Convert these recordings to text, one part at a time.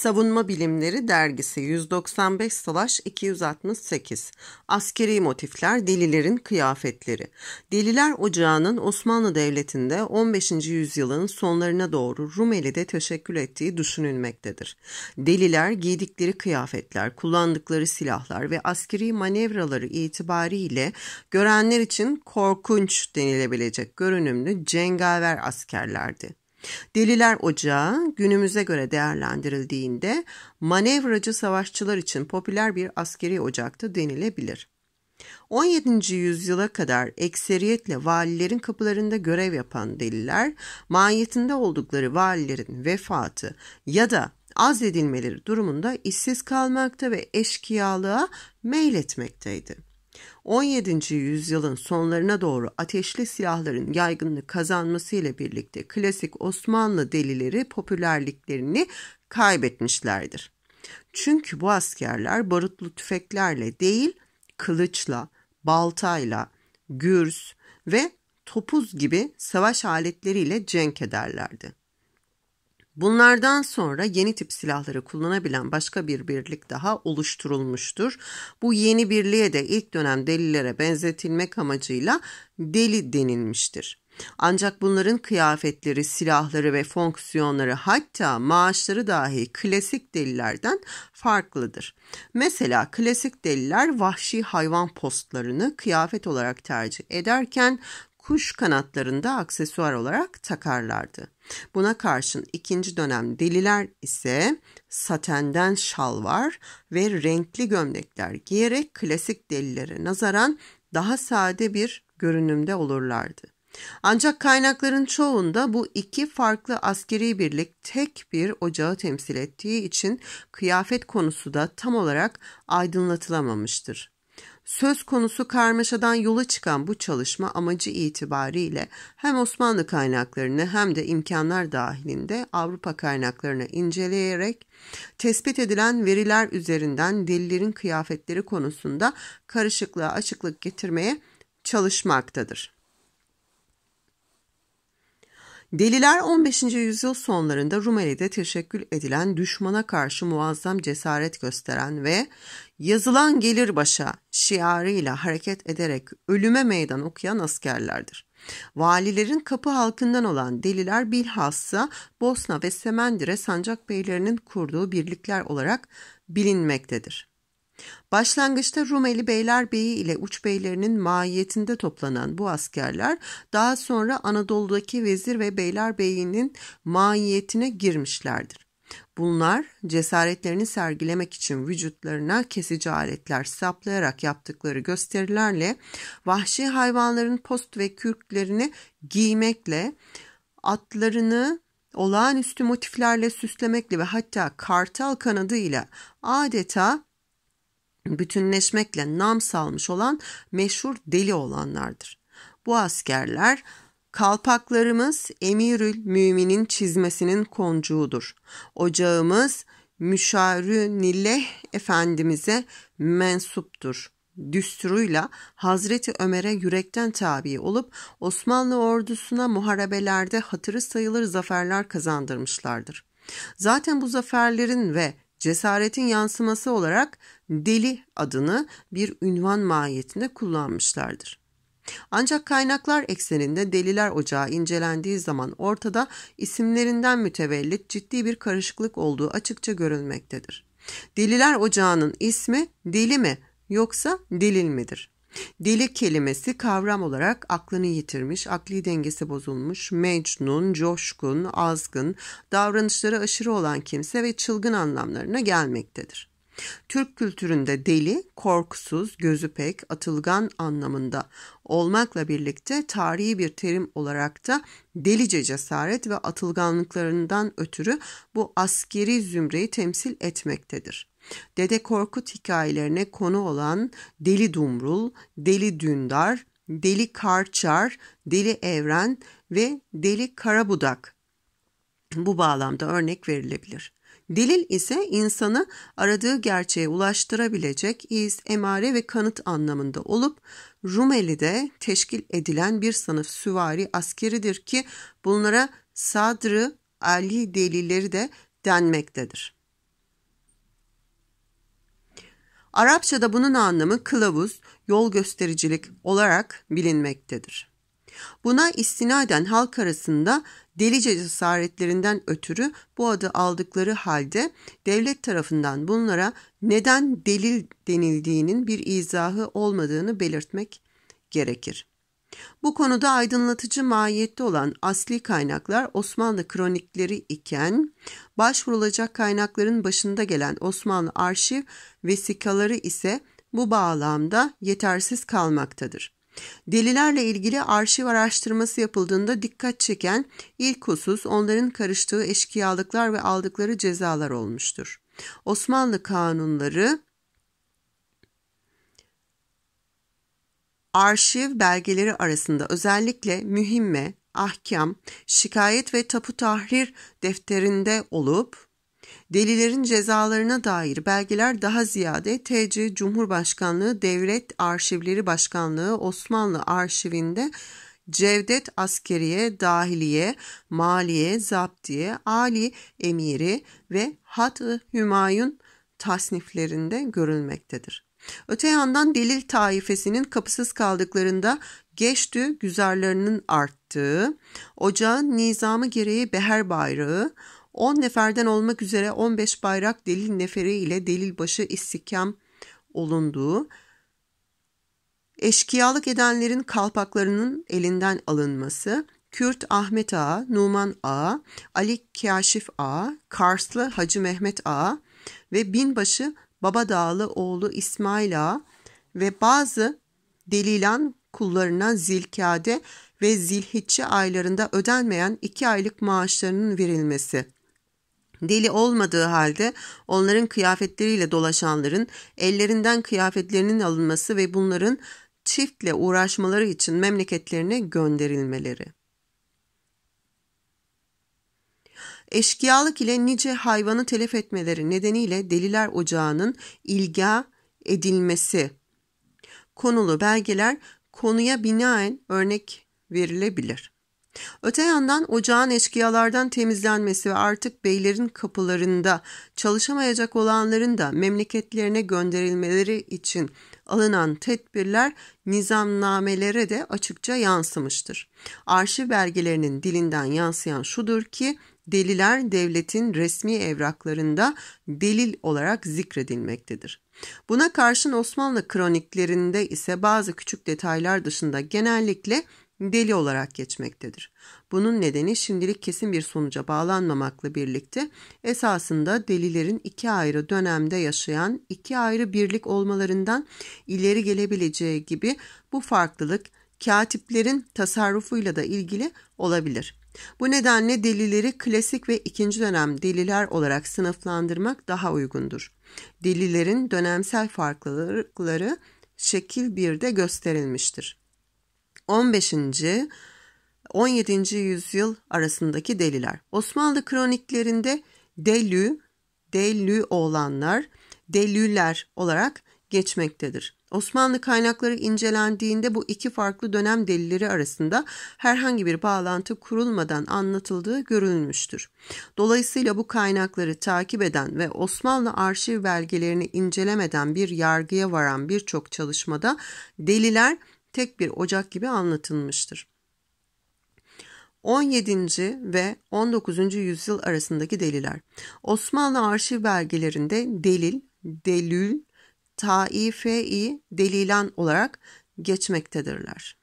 Savunma Bilimleri Dergisi 195-268 Askeri Motifler Delilerin Kıyafetleri Deliler Ocağı'nın Osmanlı Devleti'nde 15. yüzyılın sonlarına doğru Rumeli'de teşekkül ettiği düşünülmektedir. Deliler giydikleri kıyafetler, kullandıkları silahlar ve askeri manevraları itibariyle görenler için korkunç denilebilecek görünümlü cengaver askerlerdi. Deliler Ocağı günümüze göre değerlendirildiğinde manevracı savaşçılar için popüler bir askeri ocaktı denilebilir. 17. yüzyıla kadar ekseriyetle valilerin kapılarında görev yapan deliler, mahiyetinde oldukları valilerin vefatı ya da az edilmeleri durumunda işsiz kalmakta ve eşkıyalığa meyletmekteydi. 17. yüzyılın sonlarına doğru ateşli silahların yaygınlık kazanması ile birlikte klasik Osmanlı delileri popülerliklerini kaybetmişlerdir. Çünkü bu askerler barutlu tüfeklerle değil, kılıçla, baltayla, gürs ve topuz gibi savaş aletleriyle cenk ederlerdi. Bunlardan sonra yeni tip silahları kullanabilen başka bir birlik daha oluşturulmuştur. Bu yeni birliğe de ilk dönem delilere benzetilmek amacıyla deli denilmiştir. Ancak bunların kıyafetleri, silahları ve fonksiyonları hatta maaşları dahi klasik delilerden farklıdır. Mesela klasik deliler vahşi hayvan postlarını kıyafet olarak tercih ederken kuş kanatlarında aksesuar olarak takarlardı. Buna karşın ikinci dönem deliler ise satenden şalvar ve renkli gömlekler giyerek klasik delilere nazaran daha sade bir görünümde olurlardı. Ancak kaynakların çoğunda bu iki farklı askeri birlik tek bir ocağı temsil ettiği için kıyafet konusu da tam olarak aydınlatılamamıştır. Söz konusu karmaşadan yola çıkan bu çalışma amacı itibariyle hem Osmanlı kaynaklarını hem de imkanlar dahilinde Avrupa kaynaklarını inceleyerek tespit edilen veriler üzerinden delillerin kıyafetleri konusunda karışıklığa açıklık getirmeye çalışmaktadır. Deliler 15. yüzyıl sonlarında Rumeli'de teşekkül edilen düşmana karşı muazzam cesaret gösteren ve yazılan gelir başa şiarıyla hareket ederek ölüme meydan okuyan askerlerdir. Valilerin kapı halkından olan deliler bilhassa Bosna ve Semendire sancak beylerinin kurduğu birlikler olarak bilinmektedir. Başlangıçta Rumeli Beylerbeyi ile uç beylerinin mahiyetinde toplanan bu askerler daha sonra Anadolu'daki vezir ve beylerbeyinin mahiyetine girmişlerdir. Bunlar cesaretlerini sergilemek için vücutlarına kesici aletler saplayarak yaptıkları gösterilerle vahşi hayvanların post ve kürklerini giymekle atlarını olağanüstü motiflerle süslemekle ve hatta kartal kanadı ile adeta bütünleşmekle nam salmış olan meşhur deli olanlardır. Bu askerler kalpaklarımız emirül müminin çizmesinin koncuğudur. Ocağımız müşarü nileh efendimize mensuptur. Düsturuyla Hazreti Ömer'e yürekten tabi olup Osmanlı ordusuna muharebelerde hatırı sayılır zaferler kazandırmışlardır. Zaten bu zaferlerin ve cesaretin yansıması olarak deli adını bir ünvan mahiyetinde kullanmışlardır. Ancak kaynaklar ekseninde Deliler Ocağı incelendiği zaman ortada isimlerinden mütevellit ciddi bir karışıklık olduğu açıkça görülmektedir. Deliler Ocağı'nın ismi deli mi yoksa delil midir? Deli kelimesi kavram olarak aklını yitirmiş, akli dengesi bozulmuş, mecnun, coşkun, azgın, davranışları aşırı olan kimse ve çılgın anlamlarına gelmektedir. Türk kültüründe deli, korkusuz, gözü pek, atılgan anlamında olmakla birlikte tarihi bir terim olarak da delice cesaret ve atılganlıklarından ötürü bu askeri zümreyi temsil etmektedir. Dede Korkut hikayelerine konu olan Deli Dumrul, Deli Dündar, Deli Karçar, Deli Evren ve Deli Karabudak bu bağlamda örnek verilebilir. Delil ise insanı aradığı gerçeğe ulaştırabilecek iz, emare ve kanıt anlamında olup Rumeli'de teşkil edilen bir sınıf süvari askeridir ki bunlara sadrı Ali delilleri de denmektedir. Arapçada bunun anlamı kılavuz, yol göstericilik olarak bilinmektedir. Buna istinaden halk arasında delice cesaretlerinden ötürü bu adı aldıkları halde devlet tarafından bunlara neden delil denildiğinin bir izahı olmadığını belirtmek gerekir. Bu konuda aydınlatıcı mahiyette olan asli kaynaklar Osmanlı kronikleri iken başvurulacak kaynakların başında gelen Osmanlı arşiv vesikaları ise bu bağlamda yetersiz kalmaktadır. Delilerle ilgili arşiv araştırması yapıldığında dikkat çeken ilk husus onların karıştığı eşkıyalıklar ve aldıkları cezalar olmuştur. Osmanlı kanunları arşiv belgeleri arasında özellikle mühimme, ahkam, şikayet ve tapu tahrir defterinde olup Delilerin cezalarına dair belgeler daha ziyade TC Cumhurbaşkanlığı Devlet Arşivleri Başkanlığı Osmanlı Arşivinde Cevdet Askeriye, Dahiliye, Maliye, Zaptiye, Ali Emiri ve Hat-ı Hümayun tasniflerinde görülmektedir. Öte yandan delil taifesinin kapısız kaldıklarında geçtü güzarlarının arttığı, ocağın nizamı gereği beher bayrağı, 10 neferden olmak üzere 15 bayrak delil neferi ile delil başı istikam olunduğu, eşkıyalık edenlerin kalpaklarının elinden alınması, Kürt Ahmet Ağa, Numan Ağa, Ali Kaşif Ağa, Karslı Hacı Mehmet Ağa ve binbaşı Baba Dağlı oğlu İsmail Ağa ve bazı delilan kullarına zilkade ve zilhitçi aylarında ödenmeyen iki aylık maaşlarının verilmesi.'' Deli olmadığı halde onların kıyafetleriyle dolaşanların ellerinden kıyafetlerinin alınması ve bunların çiftle uğraşmaları için memleketlerine gönderilmeleri. Eşkıyalık ile nice hayvanı telef etmeleri nedeniyle Deliler Ocağı'nın ilga edilmesi konulu belgeler konuya binaen örnek verilebilir. Öte yandan ocağın eşkıyalardan temizlenmesi ve artık beylerin kapılarında çalışamayacak olanların da memleketlerine gönderilmeleri için alınan tedbirler nizamnamelere de açıkça yansımıştır. Arşiv belgelerinin dilinden yansıyan şudur ki deliler devletin resmi evraklarında delil olarak zikredilmektedir. Buna karşın Osmanlı kroniklerinde ise bazı küçük detaylar dışında genellikle deli olarak geçmektedir. Bunun nedeni şimdilik kesin bir sonuca bağlanmamakla birlikte esasında delilerin iki ayrı dönemde yaşayan iki ayrı birlik olmalarından ileri gelebileceği gibi bu farklılık katiplerin tasarrufuyla da ilgili olabilir. Bu nedenle delileri klasik ve ikinci dönem deliler olarak sınıflandırmak daha uygundur. Delilerin dönemsel farklılıkları şekil 1'de gösterilmiştir. 15. 17. yüzyıl arasındaki deliler. Osmanlı kroniklerinde delü, delü olanlar, delüler olarak geçmektedir. Osmanlı kaynakları incelendiğinde bu iki farklı dönem delilleri arasında herhangi bir bağlantı kurulmadan anlatıldığı görülmüştür. Dolayısıyla bu kaynakları takip eden ve Osmanlı arşiv belgelerini incelemeden bir yargıya varan birçok çalışmada deliler tek bir ocak gibi anlatılmıştır. 17. ve 19. yüzyıl arasındaki deliler. Osmanlı arşiv belgelerinde delil, delül, taife-i delilan olarak geçmektedirler.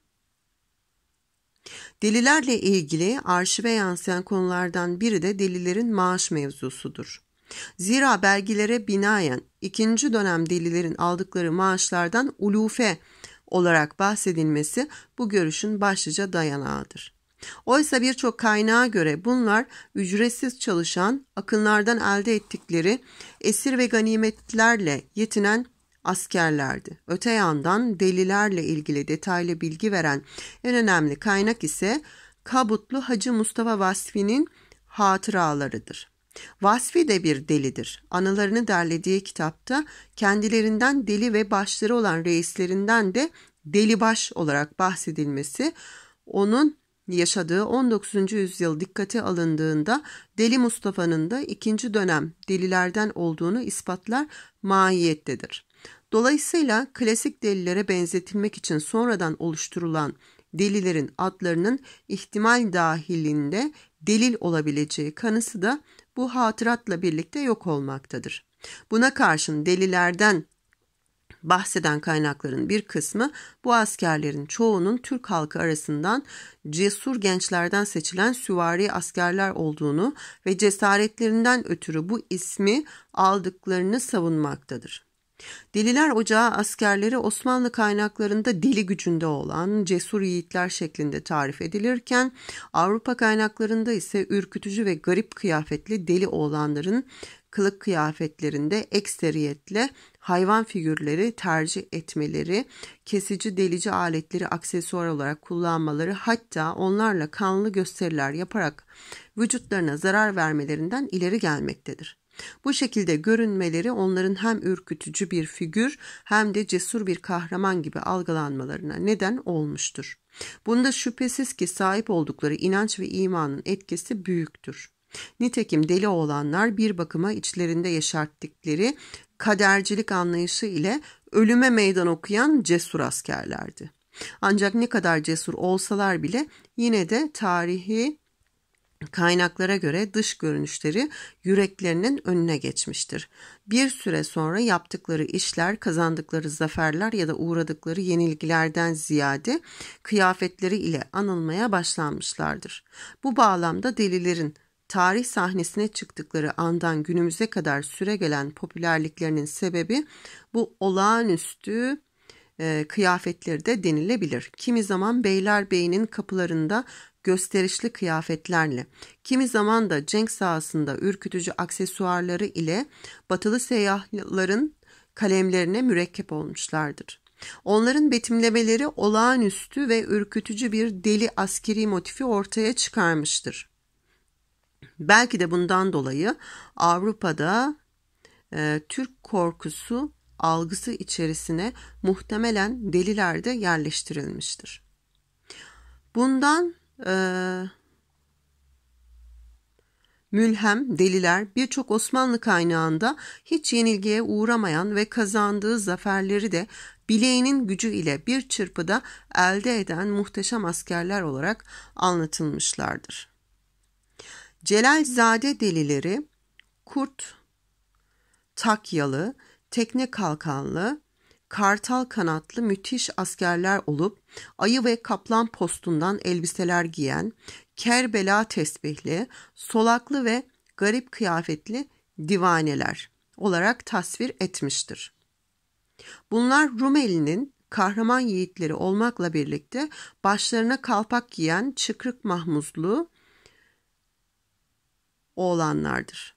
Delilerle ilgili arşive yansıyan konulardan biri de delilerin maaş mevzusudur. Zira belgelere binaen ikinci dönem delilerin aldıkları maaşlardan ulufe olarak bahsedilmesi bu görüşün başlıca dayanağıdır. Oysa birçok kaynağa göre bunlar ücretsiz çalışan, akınlardan elde ettikleri esir ve ganimetlerle yetinen askerlerdi. Öte yandan delilerle ilgili detaylı bilgi veren en önemli kaynak ise Kabutlu Hacı Mustafa Vasfi'nin hatıralarıdır. Vasfi de bir delidir. Anılarını derlediği kitapta kendilerinden deli ve başları olan reislerinden de deli baş olarak bahsedilmesi onun yaşadığı 19. yüzyıl dikkate alındığında Deli Mustafa'nın da ikinci dönem delilerden olduğunu ispatlar mahiyettedir. Dolayısıyla klasik delilere benzetilmek için sonradan oluşturulan delilerin adlarının ihtimal dahilinde delil olabileceği kanısı da bu hatıratla birlikte yok olmaktadır. Buna karşın delilerden bahseden kaynakların bir kısmı bu askerlerin çoğunun Türk halkı arasından cesur gençlerden seçilen süvari askerler olduğunu ve cesaretlerinden ötürü bu ismi aldıklarını savunmaktadır. Deliler Ocağı askerleri Osmanlı kaynaklarında deli gücünde olan cesur yiğitler şeklinde tarif edilirken Avrupa kaynaklarında ise ürkütücü ve garip kıyafetli deli oğlanların kılık kıyafetlerinde ekseriyetle hayvan figürleri tercih etmeleri, kesici delici aletleri aksesuar olarak kullanmaları hatta onlarla kanlı gösteriler yaparak vücutlarına zarar vermelerinden ileri gelmektedir. Bu şekilde görünmeleri onların hem ürkütücü bir figür hem de cesur bir kahraman gibi algılanmalarına neden olmuştur. Bunda şüphesiz ki sahip oldukları inanç ve imanın etkisi büyüktür. Nitekim deli olanlar bir bakıma içlerinde yaşarttıkları kadercilik anlayışı ile ölüme meydan okuyan cesur askerlerdi. Ancak ne kadar cesur olsalar bile yine de tarihi Kaynaklara göre dış görünüşleri yüreklerinin önüne geçmiştir. Bir süre sonra yaptıkları işler, kazandıkları zaferler ya da uğradıkları yenilgilerden ziyade kıyafetleri ile anılmaya başlanmışlardır. Bu bağlamda delilerin tarih sahnesine çıktıkları andan günümüze kadar süre gelen popülerliklerinin sebebi bu olağanüstü e, kıyafetleri de denilebilir. Kimi zaman beyler beyinin kapılarında gösterişli kıyafetlerle, kimi zaman da cenk sahasında ürkütücü aksesuarları ile batılı seyyahların kalemlerine mürekkep olmuşlardır. Onların betimlemeleri olağanüstü ve ürkütücü bir deli askeri motifi ortaya çıkarmıştır. Belki de bundan dolayı Avrupa'da e, Türk korkusu algısı içerisine muhtemelen delilerde yerleştirilmiştir. Bundan e, mülhem deliler birçok Osmanlı kaynağında hiç yenilgiye uğramayan ve kazandığı zaferleri de bileğinin gücü ile bir çırpıda elde eden muhteşem askerler olarak anlatılmışlardır. Celalzade delileri Kurt Takyalı tekne kalkanlı, kartal kanatlı müthiş askerler olup ayı ve kaplan postundan elbiseler giyen, Kerbela tesbihli, solaklı ve garip kıyafetli divaneler olarak tasvir etmiştir. Bunlar Rumeli'nin kahraman yiğitleri olmakla birlikte başlarına kalpak giyen çıkrık mahmuzlu oğlanlardır.